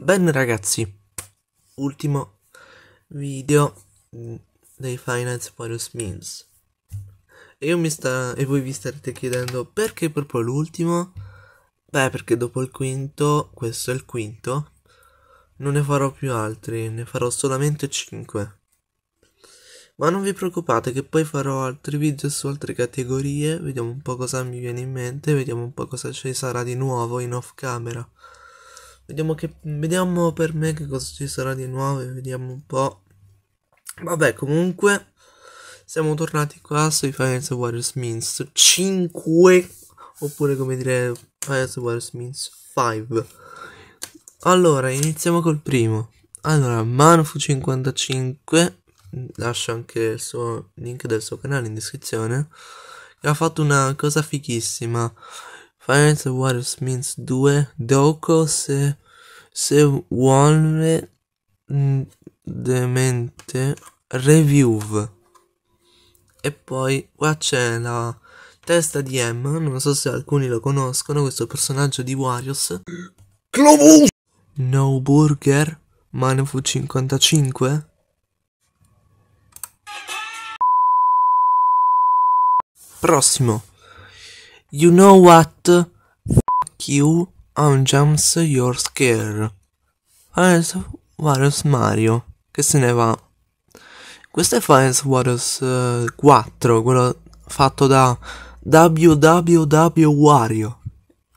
Bene ragazzi, ultimo video dei Finance Various Memes. E, sta, e, voi vi starete chiedendo perché proprio l'ultimo? Beh, perché dopo il quinto, questo è il quinto, non ne farò più altri, ne farò solamente 5. Ma non vi preoccupate che poi farò altri video su altre categorie, vediamo un po' cosa mi viene in mente, vediamo un po' cosa ci sarà di nuovo in off camera. Vediamo, che, vediamo per me che cosa ci sarà di nuovo, vediamo un po'. Vabbè, comunque, siamo tornati qua sui Finance Warriors Means 5, oppure come dire Finance Warriors Means 5. Allora, iniziamo col primo. Allora, Manufu55, lascio anche il suo link del suo canale in descrizione, che ha fatto una cosa fichissima. Finance Warriors Means 2, Dokos e se vuole mm, demente review e poi qua c'è la testa di M non so se alcuni lo conoscono questo personaggio di Warios Clovus No Burger Manefu 55 Prossimo You know what? Fuck you un jumps your scare. Adesso Warriors Mario, che se ne va. Questo è Files Warriors uh, 4, quello fatto da WWW Wario,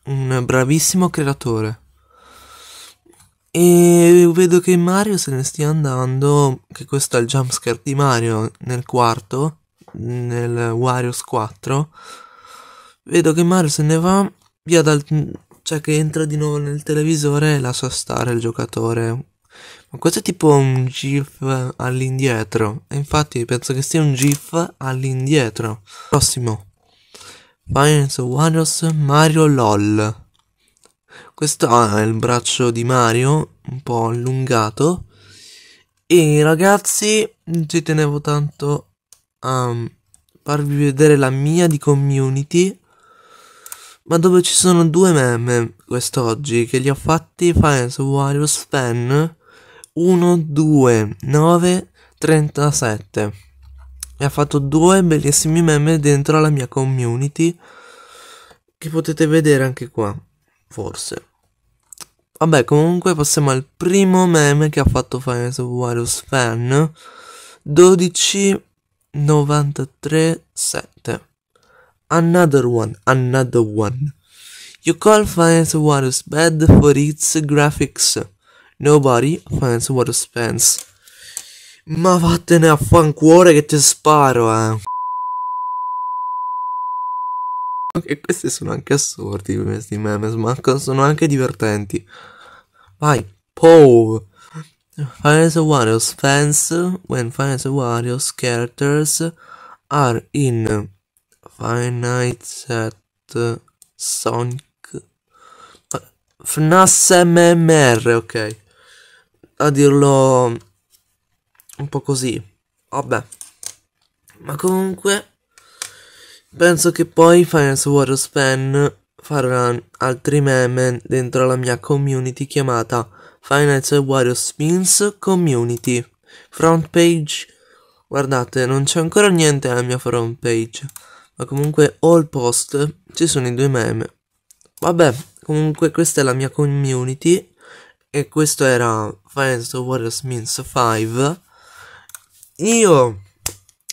un bravissimo creatore. E vedo che Mario se ne stia andando, che questo è il jumpscare di Mario nel quarto, nel Warriors 4. Vedo che Mario se ne va via dal cioè che entra di nuovo nel televisore e la sa stare il giocatore. Ma questo è tipo un GIF all'indietro. E infatti penso che sia un GIF all'indietro. Prossimo. Finance Warriors Mario LOL. Questo ha ah, il braccio di Mario, un po' allungato. E ragazzi, ci tenevo tanto a farvi vedere la mia di community ma dove ci sono due meme quest'oggi che li ho fatti Finance Warriors Fan 12937 e ha fatto due bellissimi meme dentro la mia community che potete vedere anche qua forse vabbè comunque passiamo al primo meme che ha fatto Finance Warriors Fan 12937 another one, another one. You call Finance Warriors bad for its graphics. Nobody what Warriors fans. Ma vattene a fancuore che ti sparo, eh. Ok, questi sono anche assurdi questi memes, ma sono anche divertenti. Vai, Pow! Finance Warriors fans, when Finance Warriors characters are in Five Nights at Sonic FNAS MMR, ok. A dirlo un po' così. Vabbè. Ma comunque penso che poi Finance Warriors fan farà altri meme dentro la mia community chiamata Finance Warriors Spins Community. Front page. Guardate, non c'è ancora niente alla mia front page. Ma comunque all post ci sono i due meme. Vabbè, comunque questa è la mia community. E questo era Finance of Warriors Means 5. Io,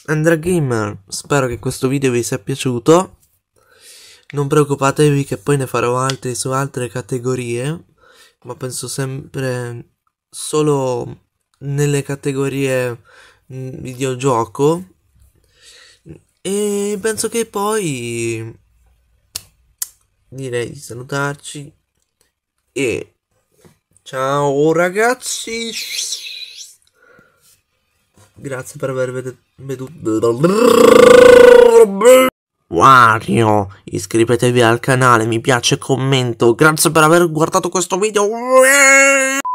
Andra Gamer, spero che questo video vi sia piaciuto. Non preoccupatevi che poi ne farò altri su altre categorie, ma penso sempre solo nelle categorie mm, videogioco e penso che poi direi di salutarci. E ciao ragazzi. Grazie per aver veduto. Wario, iscrivetevi al canale, mi piace, commento. Grazie per aver guardato questo video.